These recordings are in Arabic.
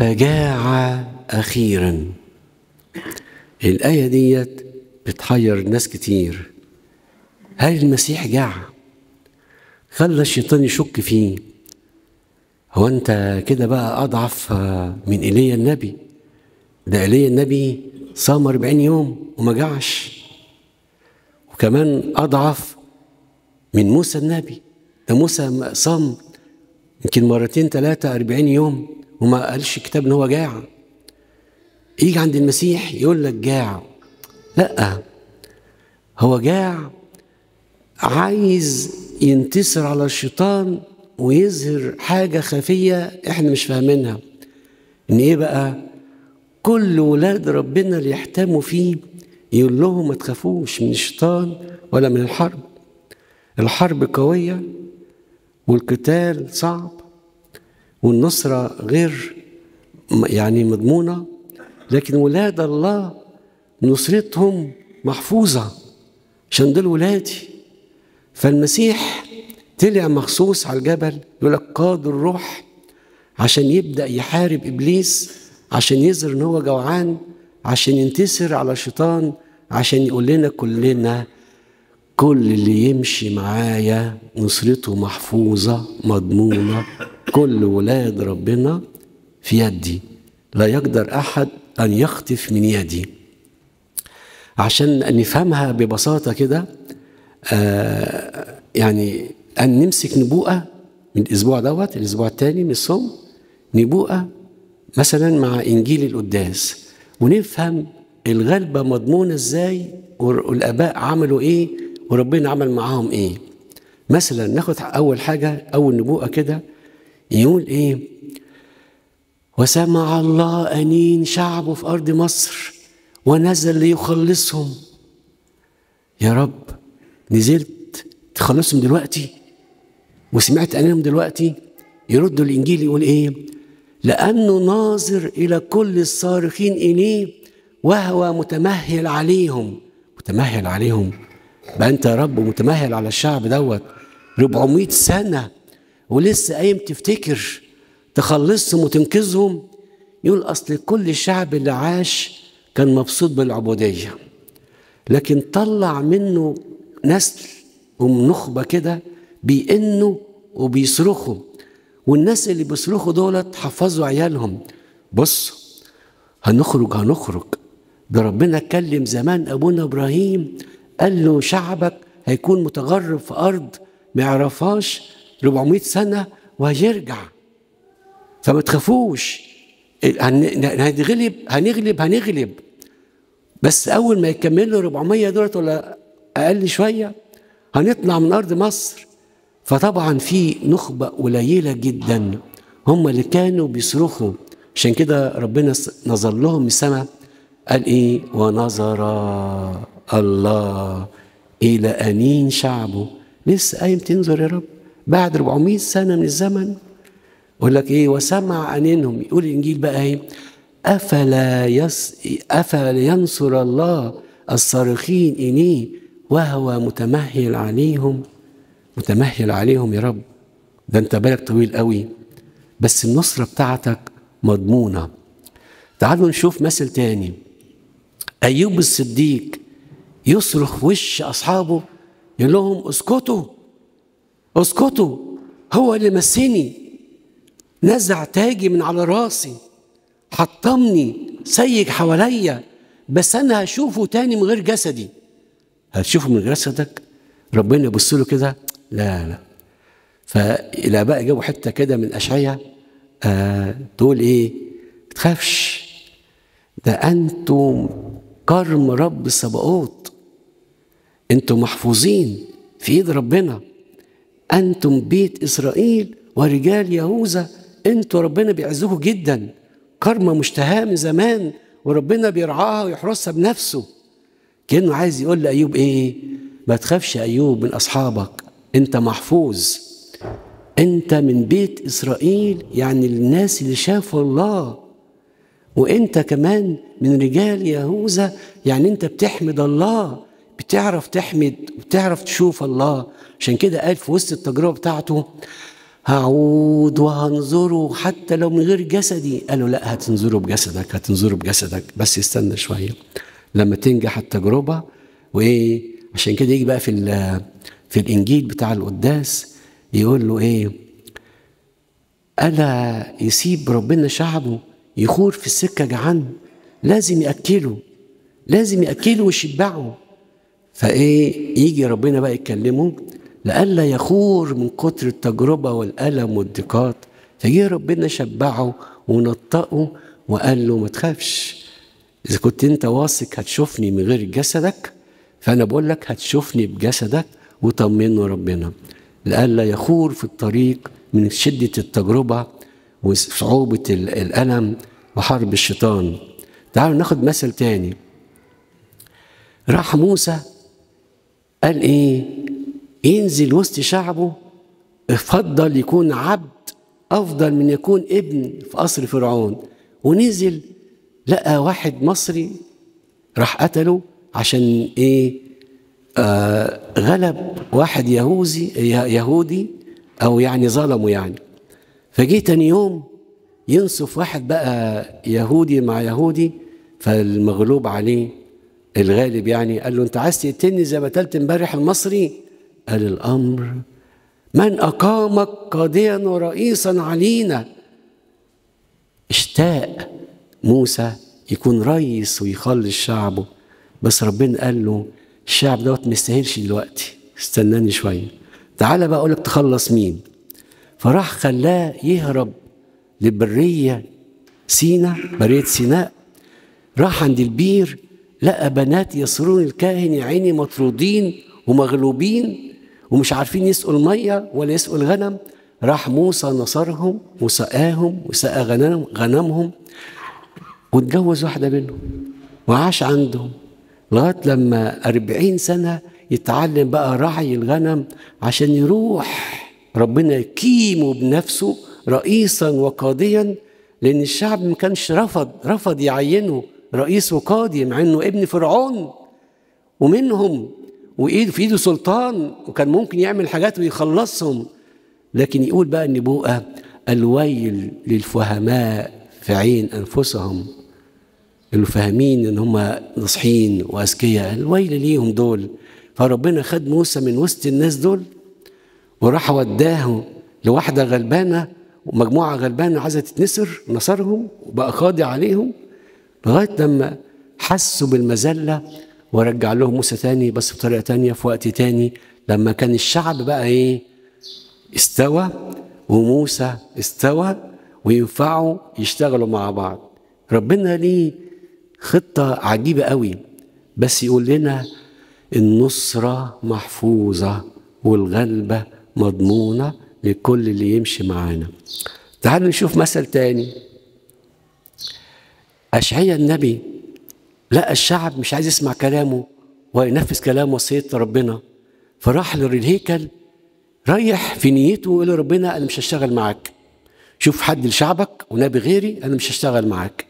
فجاع أخيرا الآية ديت بتحير ناس كتير هل المسيح جاع خلى الشيطان يشك فيه هو انت كده بقى اضعف من ايليا النبي ده ايليا النبي صام 40 يوم وما جعش وكمان اضعف من موسى النبي ده موسى صام يمكن مرتين ثلاثة أربعين يوم وما قالش الكتاب ان هو جاع يجي عند المسيح يقول لك جاع لا هو جاع عايز ينتصر على الشيطان ويظهر حاجة خفية احنا مش فاهمينها ان ايه بقى كل ولاد ربنا اللي يحتموا فيه يقول لهم ما تخافوش من الشيطان ولا من الحرب الحرب قوية والقتال صعب والنصرة غير يعني مضمونة لكن ولاد الله نصرتهم محفوظة عشان دول ولادي فالمسيح طلع مخصوص على الجبل يقول لك قاد الروح عشان يبدأ يحارب إبليس عشان يظهر إن هو جوعان عشان ينتصر على الشيطان عشان يقول لنا كلنا كل اللي يمشي معايا نصرته محفوظة مضمونة كل ولاد ربنا في يدي لا يقدر أحد أن يخطف من يدي عشان نفهمها ببساطة كده آه يعني أن نمسك نبوءة من الأسبوع دوت الأسبوع الثاني من الصوم نبوءة مثلا مع إنجيل القداس ونفهم الغلبة مضمونة إزاي والآباء عملوا إيه وربنا عمل معاهم ايه مثلا ناخد اول حاجه اول نبوءه كده يقول ايه وسمع الله انين شعبه في ارض مصر ونزل ليخلصهم يا رب نزلت تخلصهم دلوقتي وسمعت انينهم دلوقتي يرد الانجيل يقول ايه لانه ناظر الى كل الصارخين اليه وهو متمهل عليهم متمهل عليهم بقى انت يا رب متمهل على الشعب دوت 400 سنه ولسه قايم تفتكر تخلصهم وتنقذهم يقول اصل كل الشعب اللي عاش كان مبسوط بالعبوديه لكن طلع منه نسل ونخبه كده بيئنوا وبيصرخوا والناس اللي بيصرخوا دولت حفظوا عيالهم بصوا هنخرج هنخرج ده ربنا اتكلم زمان ابونا ابراهيم قال له شعبك هيكون متغرب في أرض ما يعرفهاش 400 سنة وهيرجع فما تخافوش هنغلب هنغلب هنغلب بس أول ما يكملوا 400 دولت ولا أقل شوية هنطلع من أرض مصر فطبعا في نخبة قليلة جدا هم اللي كانوا بيصرخوا عشان كده ربنا نظر لهم السماء قال ايه ونظر الله إلى أنين شعبه لسه قايم تنظر يا رب بعد 400 سنة من الزمن يقول لك إيه وسمع أنينهم يقول الإنجيل بقى إيه أفلا, يس... أفلا ينصر الله الصارخين إليه وهو متمهل عليهم متمهل عليهم يا رب ده أنت بالك طويل قوي بس النصرة بتاعتك مضمونة تعالوا نشوف مثل تاني أيوب الصديق يصرخ وش أصحابه يقول لهم اسكتوا اسكتوا هو اللي مسني نزع تاجي من على راسي حطمني سيج حواليا بس انا هشوفه تاني من غير جسدي هتشوفه من غير جسدك ربنا يبص له كده لا لا فالاباء جابوا حته كده من اشعياء آه تقول ايه ما تخافش ده انتم كرم رب سبقوت انتم محفوظين في ايد ربنا انتم بيت اسرائيل ورجال يهوذا انتوا ربنا بيعزكم جدا كرمة مشتهاة من زمان وربنا بيرعاها ويحرسها بنفسه كأنه عايز يقول لأيوب إيه ما تخافش أيوب من أصحابك أنت محفوظ أنت من بيت إسرائيل يعني الناس اللي شافوا الله وأنت كمان من رجال يهوذا يعني أنت بتحمد الله بتعرف تحمد وبتعرف تشوف الله عشان كده قال في وسط التجربه بتاعته هعود وهنظره حتى لو من غير جسدي قالوا لا هتنظره بجسدك هتنظره بجسدك بس استنى شويه لما تنجح التجربه وايه عشان كده يجي بقى في في الانجيل بتاع القداس يقول له ايه الا يسيب ربنا شعبه يخور في السكه جعان لازم ياكله لازم ياكله ويشبعه فايه يجي ربنا بقى يكلمه لئلا يخور من كتر التجربه والالم والضيقات فجه ربنا شبعه ونطقه وقال له ما تخافش اذا كنت انت واثق هتشوفني من غير جسدك فانا بقول لك هتشوفني بجسدك وطمنه ربنا لئلا يخور في الطريق من شده التجربه وصعوبه الالم وحرب الشيطان تعالوا ناخد مثل تاني راح موسى قال ايه ينزل وسط شعبه افضل يكون عبد افضل من يكون ابن في قصر فرعون ونزل لقى واحد مصري راح قتله عشان ايه آه غلب واحد يهوذي يهودي او يعني ظلمه يعني فجه تاني يوم ينصف واحد بقى يهودي مع يهودي فالمغلوب عليه الغالب يعني قال له انت عايز تقتلني زي ما قتلت امبارح المصري قال الامر من اقامك قاضيا ورئيسا علينا اشتاق موسى يكون رئيس ويخلص شعبه بس ربنا قال له الشعب دوت ما يستاهلش دلوقتي استناني شويه تعالى بقى اقول تخلص مين فراح خلاه يهرب لبريه سينا بريه سيناء راح عند البير لقى بنات يسرون الكاهن يا عيني مطرودين ومغلوبين ومش عارفين يسقوا الميه ولا يسقوا الغنم راح موسى نصرهم وسقاهم وسقى غنم غنمهم واتجوز واحده منهم وعاش عندهم لغايه لما أربعين سنه يتعلم بقى رعي الغنم عشان يروح ربنا يقيمه بنفسه رئيسا وقاضيا لان الشعب ما كانش رفض رفض يعينه رئيس وقاضي مع انه ابن فرعون ومنهم وايده في ايده سلطان وكان ممكن يعمل حاجات ويخلصهم لكن يقول بقى النبوءه الويل للفهماء في عين انفسهم اللي فاهمين ان هم ناصحين واذكياء الويل ليهم دول فربنا خد موسى من وسط الناس دول وراح وداه لواحده غلبانه ومجموعه غلبانه عايزه تتنسر نصرهم وبقى قاضي عليهم لغاية لما حسوا بالمذلة ورجع لهم موسى تاني بس بطريقة تانية في وقت تاني لما كان الشعب بقى ايه استوى وموسى استوى وينفعوا يشتغلوا مع بعض ربنا ليه خطة عجيبة قوي بس يقول لنا النصرة محفوظة والغلبة مضمونة لكل اللي يمشي معانا تعالوا نشوف مثل تاني أشعيا النبي لقى الشعب مش عايز يسمع كلامه وينفذ كلام وصية ربنا فراح للهيكل رايح في نيته وقال ربنا أنا مش هشتغل معاك شوف حد لشعبك ونبي غيري أنا مش هشتغل معاك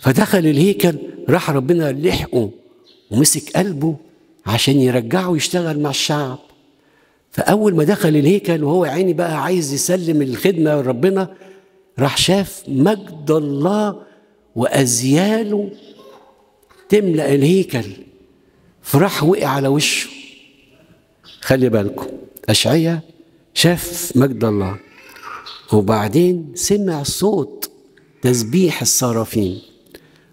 فدخل الهيكل راح ربنا لحقه ومسك قلبه عشان يرجعه يشتغل مع الشعب فأول ما دخل الهيكل وهو عيني بقى عايز يسلم الخدمة لربنا راح شاف مجد الله وأزياله تملأ الهيكل فراح وقع على وشه خلي بالكم أشعية شاف مجد الله وبعدين سمع صوت تسبيح الصرافين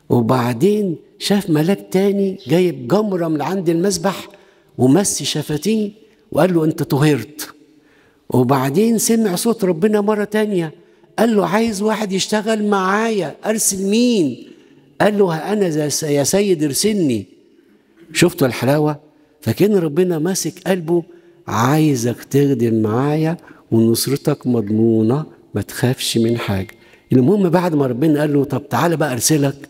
وبعدين شاف ملاك تاني جايب جمرة من عند المسبح ومس شفتيه وقال له انت طهرت وبعدين سمع صوت ربنا مرة تانية قال له عايز واحد يشتغل معايا ارسل مين قال له انا يا سيد ارسلني شفتوا الحلاوه فكان ربنا ماسك قلبه عايزك تخدم معايا ونصرتك مضمونه ما تخافش من حاجه المهم بعد ما ربنا قال له طب تعالى بقى ارسلك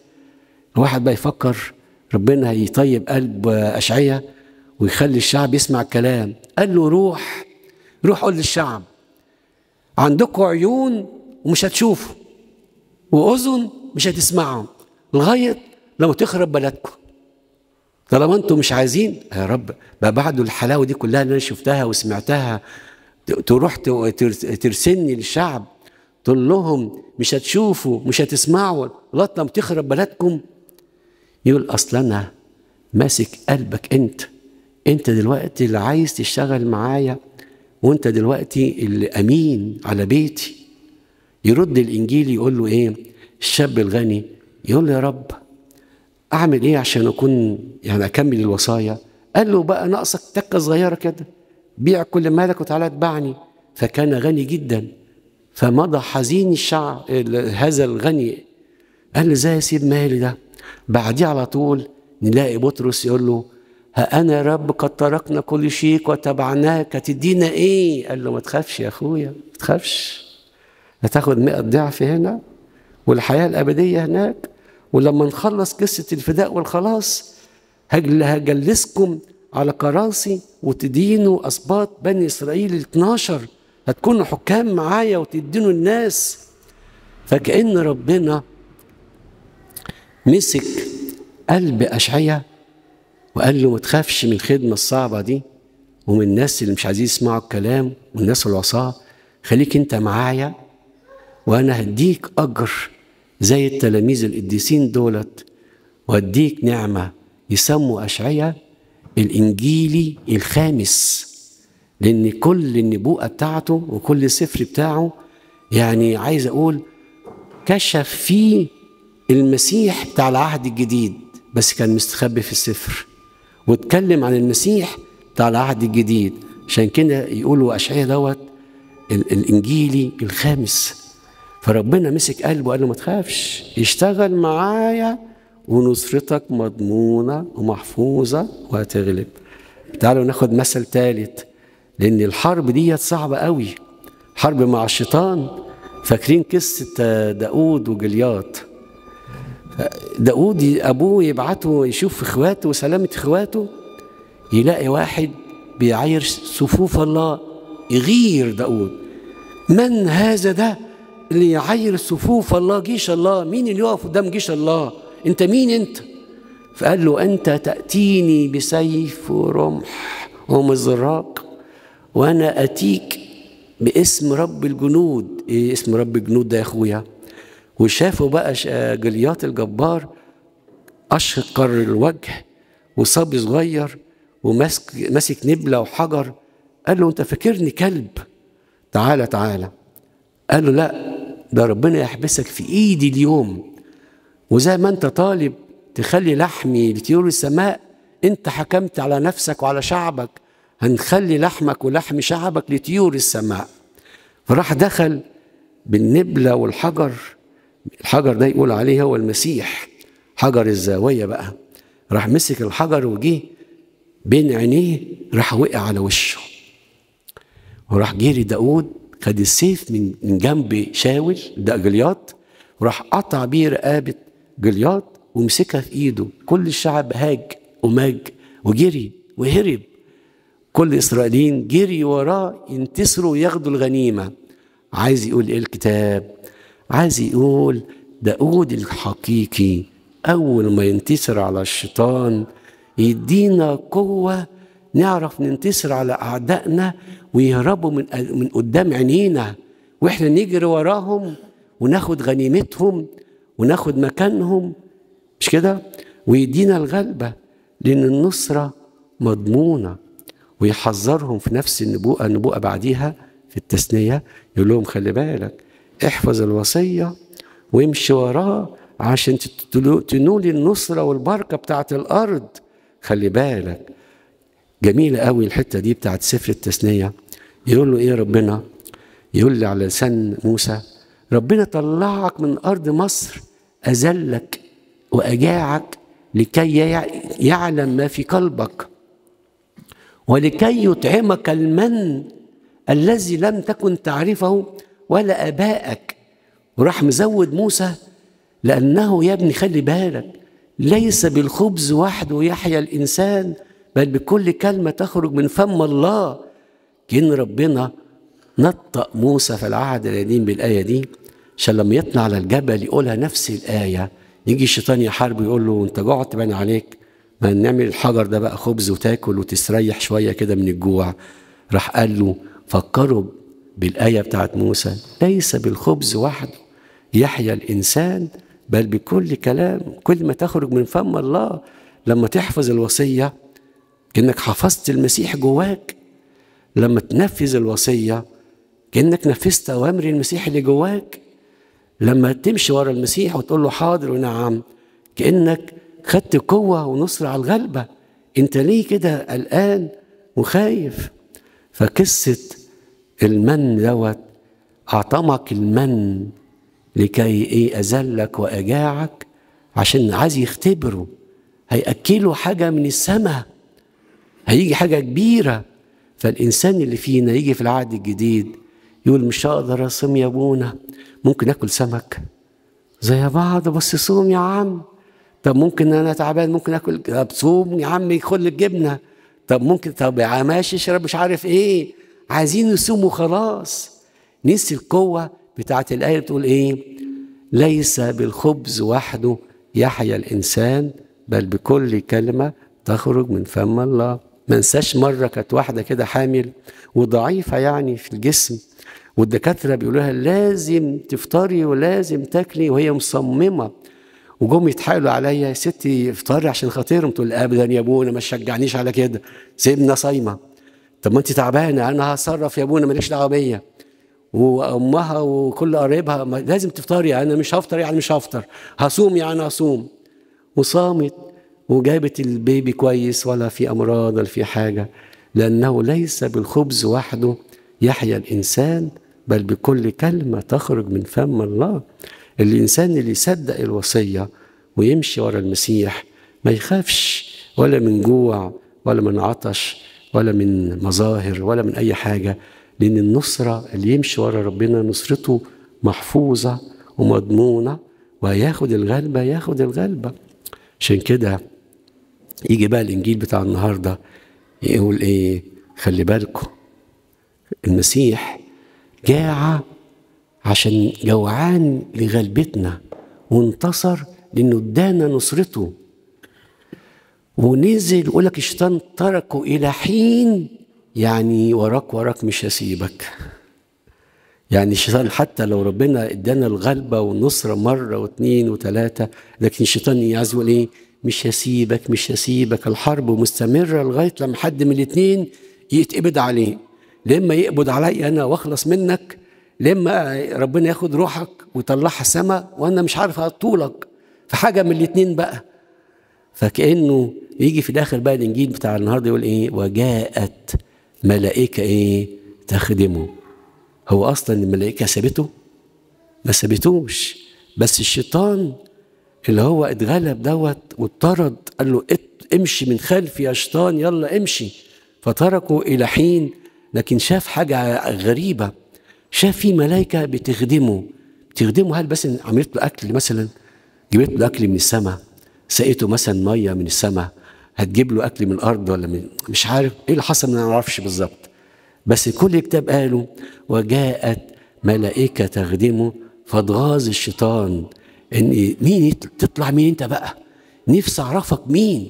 الواحد بقى يفكر ربنا هيطيب قلب اشعيا ويخلي الشعب يسمع الكلام قال له روح روح قول للشعب عندكم عيون ومش هتشوفوا وأذن مش هتسمعه لغاية لما تخرب بلدكم طالما انتم مش عايزين يا رب بقى بعد الحلاوه دي كلها اللي انا شفتها وسمعتها تروح ترسلني للشعب تقول لهم مش هتشوفوا مش هتسمعوا لغايه لما تخرب بلدكم يقول اصل انا ماسك قلبك انت انت دلوقتي اللي عايز تشتغل معايا وانت دلوقتي اللي امين على بيتي يرد الانجيل يقول له ايه الشاب الغني يقول له يا رب اعمل ايه عشان اكون يعني اكمل الوصايا قال له بقى ناقصك تكه صغيره كده بيع كل مالك وتعالى اتبعني فكان غني جدا فمضى حزين الشعب هذا الغني قال له ازاي اسيب مالي ده بعديه على طول نلاقي بطرس يقول له ها انا يا رب قد تركنا كل شيء وتبعناك تدينا ايه قال له ما تخافش يا اخويا ما تخافش هتاخد 100 ضعف هنا والحياة الأبدية هناك ولما نخلص قصة الفداء والخلاص هجلسكم على كراسي وتدينوا أسباط بني إسرائيل 12 هتكونوا حكام معايا وتدينوا الناس فكأن ربنا مسك قلب أشعية وقال له ما تخافش من الخدمة الصعبة دي ومن الناس اللي مش عايزين يسمعوا الكلام والناس العصاه خليك انت معايا وانا هديك اجر زي التلاميذ القديسين دولت وهديك نعمه يسموا اشعيا الانجيلي الخامس لان كل النبوءه بتاعته وكل سفر بتاعه يعني عايز اقول كشف فيه المسيح بتاع العهد الجديد بس كان مستخبي في السفر واتكلم عن المسيح بتاع العهد الجديد عشان كده يقولوا اشعياء دوت الانجيلي الخامس فربنا مسك قلبه وقال له ما تخافش اشتغل معايا ونصرتك مضمونة ومحفوظة وهتغلب تعالوا ناخد مثل ثالث لأن الحرب ديت صعبة قوي حرب مع الشيطان فاكرين قصة آه، داود وجلياط داود أبوه يبعته يشوف إخواته وسلامة إخواته يلاقي واحد بيعاير صفوف الله يغير داود من هذا ده اللي يعير صفوف الله جيش الله مين اللي يقف قدام جيش الله انت مين انت فقال له انت تاتيني بسيف ورمح ومزراق وانا اتيك باسم رب الجنود ايه اسم رب الجنود ده يا اخويا وشافوا بقى جليات الجبار اشقر الوجه وصبي صغير وماسك ماسك نبله وحجر قال له انت فاكرني كلب تعالى تعالى قال له لا ده ربنا يحبسك في ايدي اليوم وزي ما انت طالب تخلي لحمي لطيور السماء انت حكمت على نفسك وعلى شعبك هنخلي لحمك ولحم شعبك لطيور السماء فراح دخل بالنبلة والحجر الحجر ده يقول عليه هو المسيح حجر الزاوية بقى راح مسك الحجر وجه بين عينيه راح وقع على وشه وراح جيري داود خد السيف من من جنب شاول ده جلياط وراح قطع بيه رقابه جلياط ومسكها في ايده كل الشعب هاج وماج وجري وهرب كل اسرائيلين جري وراه ينتصروا وياخدوا الغنيمه عايز يقول ايه الكتاب عايز يقول داود الحقيقي اول ما ينتصر على الشيطان يدينا قوه نعرف ننتصر على اعدائنا ويهربوا من من قدام عينينا واحنا نجري وراهم وناخد غنيمتهم وناخد مكانهم مش كده ويدينا الغلبه لان النصره مضمونه ويحذرهم في نفس النبوءه النبوءه بعديها في التثنيه يقول لهم خلي بالك احفظ الوصيه وامشي وراه عشان تنول النصره والبركه بتاعت الارض خلي بالك جميلة قوي الحتة دي بتاعت سفر التثنية يقول له إيه ربنا يقول لي على لسان موسى ربنا طلعك من أرض مصر أذلك وأجاعك لكي يعلم ما في قلبك ولكي يطعمك المن الذي لم تكن تعرفه ولا ابائك وراح مزود موسى لانه يا ابني خلي بالك ليس بالخبز وحده يحيا الانسان بل بكل كلمة تخرج من فم الله كأن ربنا نطق موسى في العهد القديم بالآية دي عشان لما يطلع على الجبل يقولها نفس الآية يجي الشيطان يحاربه يقول له أنت جعت بان عليك ما نعمل الحجر ده بقى خبز وتاكل وتستريح شوية كده من الجوع راح قال له فكروا بالآية بتاعت موسى ليس بالخبز وحده يحيا الإنسان بل بكل كلام كل ما تخرج من فم الله لما تحفظ الوصية كأنك حفظت المسيح جواك لما تنفذ الوصية كأنك نفذت أوامر المسيح اللي جواك لما تمشي ورا المسيح وتقول له حاضر ونعم كأنك خدت قوة ونصر على الغلبة أنت ليه كده قلقان وخايف فقصة المن دوت أعطمك المن لكي إيه أذلك وأجاعك عشان عايز يختبره هيأكله حاجة من السماء هيجي حاجة كبيرة فالإنسان اللي فينا يجي في العهد الجديد يقول مش هقدر أصوم يا أبونا ممكن آكل سمك زي بعض بس صوم يا عم طب ممكن أنا تعبان ممكن آكل طب صوم يا عم يخل الجبنة طب ممكن طب يا ماشي اشرب مش عارف إيه عايزين نصوم وخلاص نسي القوة بتاعت الآية بتقول إيه ليس بالخبز وحده يحيا الإنسان بل بكل كلمة تخرج من فم الله ما انساش مره كانت واحده كده حامل وضعيفه يعني في الجسم والدكاتره بيقولوا لها لازم تفطري ولازم تاكلي وهي مصممه وجم يتحايلوا عليا يا ستي افطري عشان خاطرهم تقول ابدا يا ابونا ما تشجعنيش على كده سيبنا صايمه طب ما انت تعبانه انا هصرف يا ابونا ماليش دعوه بيا وامها وكل قرايبها لازم تفطري انا مش هفطر يعني مش هفطر هصوم يعني هصوم وصامت وجابت البيبي كويس ولا في امراض ولا في حاجه لانه ليس بالخبز وحده يحيا الانسان بل بكل كلمه تخرج من فم الله الانسان اللي يصدق الوصيه ويمشي ورا المسيح ما يخافش ولا من جوع ولا من عطش ولا من مظاهر ولا من اي حاجه لان النصره اللي يمشي ورا ربنا نصرته محفوظه ومضمونه وياخد الغلبه ياخد الغلبه عشان كده يجي بقى الانجيل بتاع النهارده يقول ايه خلي بالكم المسيح جاع عشان جوعان لغلبتنا وانتصر لانه ادانا نصرته ونزل يقول لك الشيطان تركه الى حين يعني وراك وراك مش هسيبك يعني الشيطان حتى لو ربنا ادانا الغلبه والنصره مره واثنين وثلاثه لكن الشيطان عايز يقول ايه مش هسيبك مش هسيبك الحرب مستمرة لغاية لما حد من الاتنين يتقبض عليه لما يقبض علي أنا واخلص منك لما ربنا ياخد روحك ويطلعها سما وأنا مش عارف أطولك في حاجة من الاتنين بقى فكأنه يجي في الآخر بقى الإنجيل بتاع النهاردة يقول إيه وجاءت ملائكة إيه تخدمه هو أصلا الملائكة سابته ما سابتوش بس الشيطان اللي هو اتغلب دوت واتطرد قال له امشي من خلفي يا شيطان يلا امشي فتركه الى حين لكن شاف حاجه غريبه شاف في ملائكه بتخدمه بتخدمه هل بس عملت له اكل مثلا جبت له اكل من السماء سقيته مثلا ميه من السماء هتجيب له اكل من الارض ولا من مش عارف ايه اللي حصل ما اعرفش بالظبط بس كل كتاب قاله وجاءت ملائكه تخدمه فاتغاظ الشيطان ان إيه؟ مين تطلع مين انت بقى نفسي اعرفك مين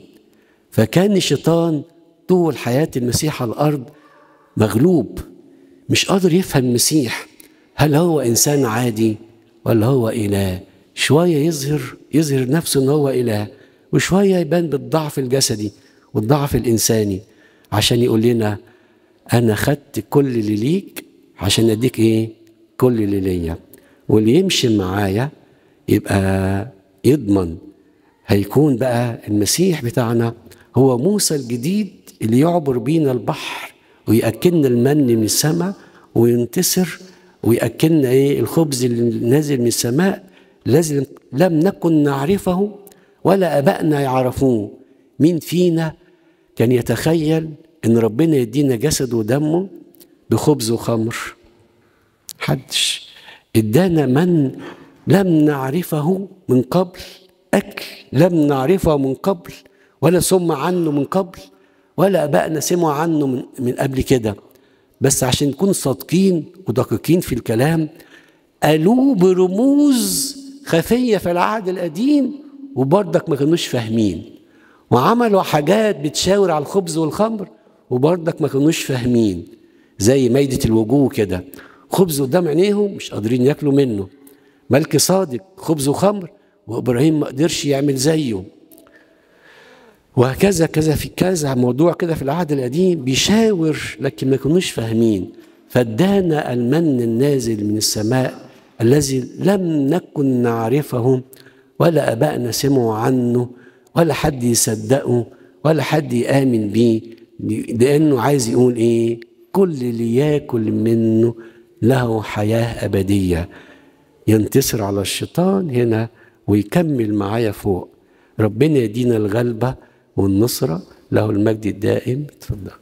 فكان الشيطان طول حياه المسيح على الارض مغلوب مش قادر يفهم المسيح هل هو انسان عادي ولا هو اله شويه يظهر يظهر نفسه ان هو اله وشويه يبان بالضعف الجسدي والضعف الانساني عشان يقول لنا انا خدت كل اللي ليك عشان اديك ايه كل اللي ليا واللي يمشي معايا يبقى يضمن هيكون بقى المسيح بتاعنا هو موسى الجديد اللي يعبر بينا البحر ويأكلنا المن من السماء وينتصر ويأكلنا ايه الخبز اللي نازل من السماء لازم لم نكن نعرفه ولا أبائنا يعرفوه مين فينا كان يتخيل ان ربنا يدينا جسد ودمه بخبز وخمر حدش ادانا من لم نعرفه من قبل أكل لم نعرفه من قبل ولا سمع عنه من قبل ولا أبائنا سمعوا عنه من, من قبل كده بس عشان نكون صادقين ودقيقين في الكلام قالوه برموز خفية في العهد القديم وبرضك ما كانوش فاهمين وعملوا حاجات بتشاور على الخبز والخمر وبرضك ما كانوش فاهمين زي مايدة الوجوه كده خبز قدام عينيهم مش قادرين ياكلوا منه ملك صادق خبز وخمر وابراهيم ما قدرش يعمل زيه وهكذا كذا في كذا موضوع كده في العهد القديم بيشاور لكن ما يكونوش فاهمين فادانا المن النازل من السماء الذي لم نكن نعرفه ولا ابائنا سمعوا عنه ولا حد يصدقه ولا حد يامن بيه لانه عايز يقول ايه كل اللي ياكل منه له حياه ابديه ينتصر على الشيطان هنا ويكمل معايا فوق ربنا يدينا الغلبة والنصرة له المجد الدائم تفضل